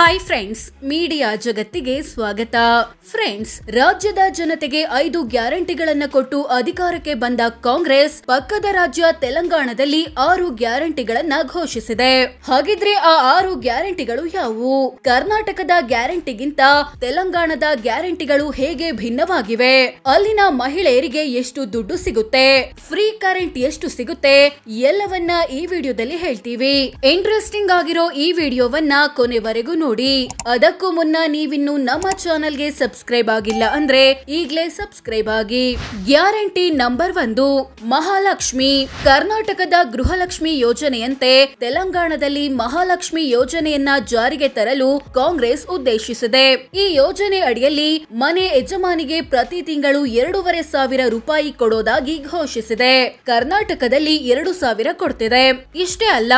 hi friends media ಜಗತ್ತಿಗೆ ಸ್ವಾಗತ friends ರಾಜ್ಯದ ಜನತೆಗೆ ಐದು ಗ್ಯಾರಂಟಿಗಳನ್ನು ಕೊಟ್ಟು ಅಧಿಕಾರಕ್ಕೆ ಬಂದ ಕಾಂಗ್ರೆಸ್ ಪಕ್ಕದ ರಾಜ್ಯ ತೆಲಂಗಾಣದಲ್ಲಿ ಆರು ಗ್ಯಾರಂಟಿಗಳನ್ನ ಘೋಷಿಸಿದೆ ಹಾಗಿದ್ರೆ ಆ ಆರು ಗ್ಯಾರಂಟಿಗಳು ಯಾವುವು ಕರ್ನಾಟಕದ ಗ್ಯಾರಂಟಿಗಿಂತ ತೆಲಂಗಾಣದ ಗ್ಯಾರಂಟಿಗಳು ಹೇಗೆ ಭಿನ್ನವಾಗಿವೆ ಅಲ್ಲಿನ ಮಹಿಳೆಯರಿಗೆ ಎಷ್ಟು ದುಡ್ಡು ಸಿಗುತ್ತೆ ಫ್ರೀ ಕರೆಂಟ್ ಎಷ್ಟು ಸಿಗುತ್ತೆ ಎಲ್ಲವನ್ನ ಈ ವಿಡಿಯೋದಲ್ಲಿ ಹೇಳ್ತೀವಿ ಇಂಟ್ರೆಸ್ಟಿಂಗ್ ಆಗಿರೋ ಈ ವಿಡಿಯೋವನ್ನ ಕೊನೆವರೆಗೂ ನೋಡಿ ಅದಕ್ಕೂ ಮುನ್ನ ನೀವಿನ್ನು ನಮ್ಮ ಚಾನೆಲ್ಗೆ ಸಬ್ಸ್ಕ್ರೈಬ್ ಆಗಿಲ್ಲ ಅಂದ್ರೆ ಈಗಲೇ ಸಬ್ಸ್ಕ್ರೈಬ್ ಆಗಿ ಗ್ಯಾರಂಟಿ ನಂಬರ್ ಒಂದು ಮಹಾಲಕ್ಷ್ಮಿ ಕರ್ನಾಟಕದ ಗೃಹಲಕ್ಷ್ಮಿ ಯೋಜನೆಯಂತೆ ತೆಲಂಗಾಣದಲ್ಲಿ ಮಹಾಲಕ್ಷ್ಮಿ ಯೋಜನೆಯನ್ನ ಜಾರಿಗೆ ತರಲು ಕಾಂಗ್ರೆಸ್ ಉದ್ದೇಶಿಸಿದೆ ಈ ಯೋಜನೆ ಅಡಿಯಲ್ಲಿ ಮನೆ ಯಜಮಾನಿಗೆ ಪ್ರತಿ ತಿಂಗಳು ಎರಡೂವರೆ ಸಾವಿರ ರೂಪಾಯಿ ಕೊಡೋದಾಗಿ ಘೋಷಿಸಿದೆ ಕರ್ನಾಟಕದಲ್ಲಿ ಎರಡು ಸಾವಿರ ಕೊಡ್ತಿದೆ ಇಷ್ಟೇ ಅಲ್ಲ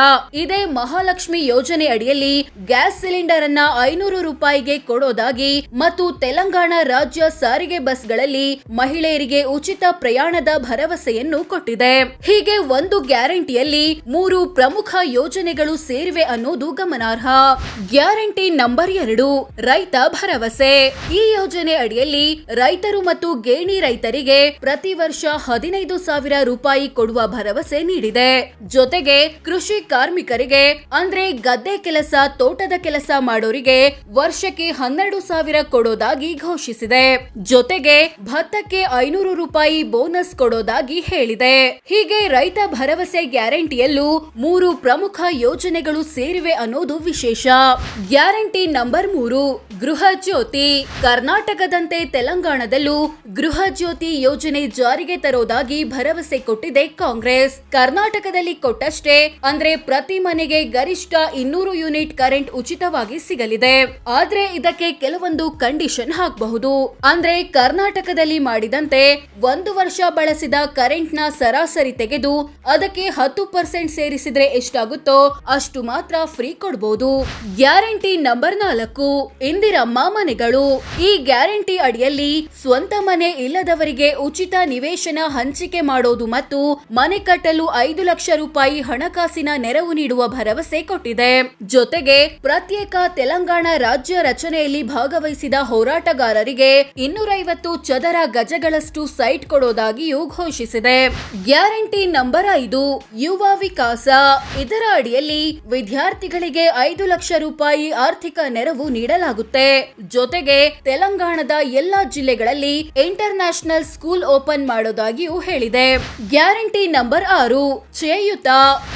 ಇದೇ ಮಹಾಲಕ್ಷ್ಮಿ ಯೋಜನೆ ಅಡಿಯಲ್ಲಿ ಗ್ಯಾಸ್ ಸಿಲಿಂಡರ್ ಐನೂರು ರೂಪಾಯಿಗೆ ಕೊಡೋದಾಗಿ ಮತ್ತು ತೆಲಂಗಾಣ ರಾಜ್ಯ ಸಾರಿಗೆ ಬಸ್ಗಳಲ್ಲಿ ಮಹಿಳೆಯರಿಗೆ ಉಚಿತ ಪ್ರಯಾಣದ ಭರವಸೆಯನ್ನು ಕೊಟ್ಟಿದೆ ಹೀಗೆ ಒಂದು ಗ್ಯಾರಂಟಿಯಲ್ಲಿ ಮೂರು ಪ್ರಮುಖ ಯೋಜನೆಗಳು ಸೇರಿವೆ ಅನ್ನೋದು ಗಮನಾರ್ಹ ಗ್ಯಾರಂಟಿ ನಂಬರ್ ಎರಡು ರೈತ ಭರವಸೆ ಈ ಯೋಜನೆ ಅಡಿಯಲ್ಲಿ ರೈತರು ಮತ್ತು ಗೇಣಿ ರೈತರಿಗೆ ಪ್ರತಿ ವರ್ಷ ಹದಿನೈದು ಸಾವಿರ ರೂಪಾಯಿ ಕೊಡುವ ಭರವಸೆ ನೀಡಿದೆ ಜೊತೆಗೆ ಕೃಷಿ ಕಾರ್ಮಿಕರಿಗೆ ಅಂದ್ರೆ ಗದ್ದೆ ಕೆಲಸ ತೋಟದ ಕೆಲಸ ಮಾಡೋರಿಗೆ ವರ್ಷಕ್ಕೆ ಹನ್ನೆರಡು ಸಾವಿರ ಕೊಡೋದಾಗಿ ಘೋಷಿಸಿದೆ ಜೊತೆಗೆ ಭತ್ತಕ್ಕೆ ಐನೂರು ರೂಪಾಯಿ ಬೋನಸ್ ಕೊಡೋದಾಗಿ ಹೇಳಿದೆ ಹೀಗೆ ರೈತ ಭರವಸೆ ಗ್ಯಾರಂಟಿಯಲ್ಲೂ ಮೂರು ಪ್ರಮುಖ ಯೋಜನೆಗಳು ಸೇರಿವೆ ಅನ್ನೋದು ವಿಶೇಷ ಗ್ಯಾರಂಟಿ ನಂಬರ್ ಮೂರು ಗೃಹ ಜ್ಯೋತಿ ಕರ್ನಾಟಕದಂತೆ ತೆಲಂಗಾಣದಲ್ಲೂ ಗೃಹ ಜ್ಯೋತಿ ಯೋಜನೆ ಜಾರಿಗೆ ತರೋದಾಗಿ ಭರವಸೆ ಕೊಟ್ಟಿದೆ ಕಾಂಗ್ರೆಸ್ ಕರ್ನಾಟಕದಲ್ಲಿ ಕೊಟ್ಟಷ್ಟೇ ಅಂದ್ರೆ ಪ್ರತಿ ಮನೆಗೆ ಗರಿಷ್ಠ ಇನ್ನೂರು ಯೂನಿಟ್ ಕರೆಂಟ್ ಉಚಿತವಾಗಿ ಸಿಗಲಿದೆ ಆದ್ರೆ ಇದಕ್ಕೆ ಕೆಲವೊಂದು ಕಂಡೀಷನ್ ಹಾಕಬಹುದು ಅಂದ್ರೆ ಕರ್ನಾಟಕದಲ್ಲಿ ಮಾಡಿದಂತೆ ಒಂದು ವರ್ಷ ಬಳಸಿದ ಕರೆಂಟ್ ನ ಸರಾಸರಿ ತೆಗೆದು ಅದಕ್ಕೆ ಹತ್ತು ಪರ್ಸೆಂಟ್ ಸೇರಿಸಿದ್ರೆ ಎಷ್ಟಾಗುತ್ತೋ ಅಷ್ಟು ಮಾತ್ರ ಫ್ರೀ ಕೊಡಬಹುದು ಗ್ಯಾರಂಟಿ ನಂಬರ್ ನಾಲ್ಕು ಇಂದಿರಮ್ಮ ಮನೆಗಳು ಈ ಗ್ಯಾರಂಟಿ ಅಡಿಯಲ್ಲಿ ಸ್ವಂತ ಮನೆ ಇಲ್ಲದವರಿಗೆ ಉಚಿತ ನಿವೇಶನ ಹಂಚಿಕೆ ಮಾಡೋದು ಮತ್ತು ಮನೆ ಕಟ್ಟಲು ಐದು ಲಕ್ಷ ರೂಪಾಯಿ ಹಣಕಾಸಿನ ನೆರವು ನೀಡುವ ಭರವಸೆ ಕೊಟ್ಟಿದೆ ಜೊತೆಗೆ ಪ್ರತ್ಯೇಕ ತೆಲಂಗಾಣ ರಾಜ್ಯ ರಚನೆಯಲ್ಲಿ ಭಾಗವಹಿಸಿದ ಹೋರಾಟಗಾರರಿಗೆ ಇನ್ನೂರೈವತ್ತು ಚದರ ಗಜಗಳಷ್ಟು ಸೈಟ್ ಕೊಡೋದಾಗಿಯೂ ಘೋಷಿಸಿದೆ ಗ್ಯಾರಂಟಿ ನಂಬರ್ ಐದು ಯುವ ವಿಕಾಸ ಇದರ ಅಡಿಯಲ್ಲಿ ವಿದ್ಯಾರ್ಥಿಗಳಿಗೆ ಐದು ಲಕ್ಷ ರೂಪಾಯಿ ಆರ್ಥಿಕ ನೆರವು ನೀಡಲಾಗುತ್ತೆ ಜೊತೆಗೆ ತೆಲಂಗಾಣದ ಎಲ್ಲಾ ಜಿಲ್ಲೆಗಳಲ್ಲಿ ಇಂಟರ್ ನ್ಯಾಷನಲ್ ಸ್ಕೂಲ್ ಓಪನ್ ಮಾಡೋದಾಗಿಯೂ ಹೇಳಿದೆ ಗ್ಯಾರಂಟಿ ನಂಬರ್ ಆರು ಚೇಯುತ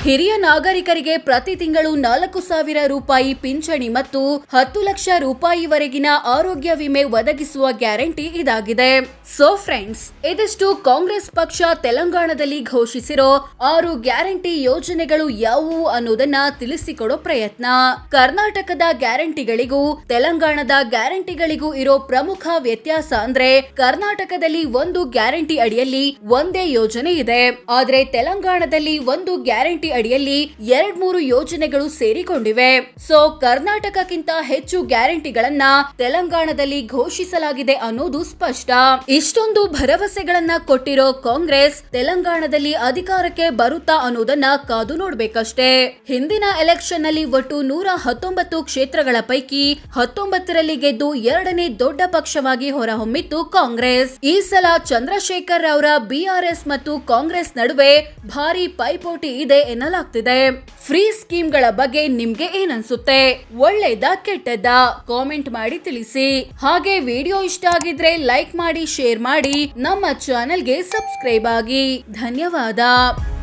ಹಿರಿಯ ನಾಗರಿಕರಿಗೆ ಪ್ರತಿ ತಿಂಗಳು ನಾಲ್ಕು ಸಾವಿರ ರೂಪಾಯಿ ಪಿಂಚಣಿ ಮತ್ತು ಹತ್ತು ಲಕ್ಷ ರೂಪಾಯಿವರೆಗಿನ ಆರೋಗ್ಯ ವಿಮೆ ಒದಗಿಸುವ ಗ್ಯಾರಂಟಿ ಇದಾಗಿದೆ ಸೊ ಫ್ರೆಂಡ್ಸ್ ಇದಿಷ್ಟು ಕಾಂಗ್ರೆಸ್ ಪಕ್ಷ ತೆಲಂಗಾಣದಲ್ಲಿ ಘೋಷಿಸಿರೋ ಆರು ಗ್ಯಾರಂಟಿ ಯೋಜನೆಗಳು ಯಾವುವು ಅನ್ನೋದನ್ನ ತಿಳಿಸಿಕೊಡೋ ಪ್ರಯತ್ನ ಕರ್ನಾಟಕದ ಗ್ಯಾರಂಟಿಗಳಿಗೂ ತೆಲಂಗಾಣದ ಗ್ಯಾರಂಟಿಗಳಿಗೂ ಇರೋ ಪ್ರಮುಖ ವ್ಯತ್ಯಾಸ ಅಂದ್ರೆ ಕರ್ನಾಟಕದಲ್ಲಿ ಒಂದು ಗ್ಯಾರಂಟಿ ಅಡಿಯಲ್ಲಿ ಒಂದೇ ಯೋಜನೆ ಇದೆ ಆದ್ರೆ ತೆಲಂಗಾಣದಲ್ಲಿ ಒಂದು ಗ್ಯಾರಂಟಿ ಅಡಿಯಲ್ಲಿ ಎರಡ್ ಮೂರು ಯೋಜನೆಗಳು ಸೇರಿಕೊಂಡಿವೆ ಸೊ ಕರ್ನಾಟಕ ಕರ್ನಾಟಕಕ್ಕಿಂತ ಹೆಚ್ಚು ಗ್ಯಾರಂಟಿಗಳನ್ನ ತೆಲಂಗಾಣದಲ್ಲಿ ಘೋಷಿಸಲಾಗಿದೆ ಅನ್ನೋದು ಸ್ಪಷ್ಟ ಇಷ್ಟೊಂದು ಭರವಸೆಗಳನ್ನ ಕೊಟ್ಟಿರೋ ಕಾಂಗ್ರೆಸ್ ತೆಲಂಗಾಣದಲ್ಲಿ ಅಧಿಕಾರಕ್ಕೆ ಬರುತ್ತಾ ಅನ್ನೋದನ್ನ ಕಾದು ನೋಡ್ಬೇಕಷ್ಟೇ ಹಿಂದಿನ ಎಲೆಕ್ಷನ್ ನಲ್ಲಿ ಒಟ್ಟು ನೂರ ಹತ್ತೊಂಬತ್ತು ಕ್ಷೇತ್ರಗಳ ಪೈಕಿ ಹತ್ತೊಂಬತ್ತರಲ್ಲಿ ಗೆದ್ದು ಎರಡನೇ ದೊಡ್ಡ ಪಕ್ಷವಾಗಿ ಹೊರಹೊಮ್ಮಿತ್ತು ಕಾಂಗ್ರೆಸ್ ಈ ಸಲ ಚಂದ್ರಶೇಖರ್ ಅವರ ಬಿಆರ್ಎಸ್ ಮತ್ತು ಕಾಂಗ್ರೆಸ್ ನಡುವೆ ಭಾರಿ ಪೈಪೋಟಿ ಇದೆ ಎನ್ನಲಾಗ್ತಿದೆ ಫ್ರೀ ಸ್ಕೀಮ್ಗಳ ಬಗ್ಗೆ ನಿಮ್ಗೆ ಏನನ್ಸುತ್ತೆ ಒಳ್ಳೆಯದ ಕೆಟ್ಟದ ಕಾಮೆಂಟ್ ಮಾಡಿ ತಿಳಿಸಿ ಹಾಗೆ ವಿಡಿಯೋ ಇಷ್ಟ ಆಗಿದ್ರೆ ಲೈಕ್ ಮಾಡಿ ಶೇರ್ ಮಾಡಿ ನಮ್ಮ ಚಾನೆಲ್ಗೆ ಸಬ್ಸ್ಕ್ರೈಬ್ ಆಗಿ ಧನ್ಯವಾದ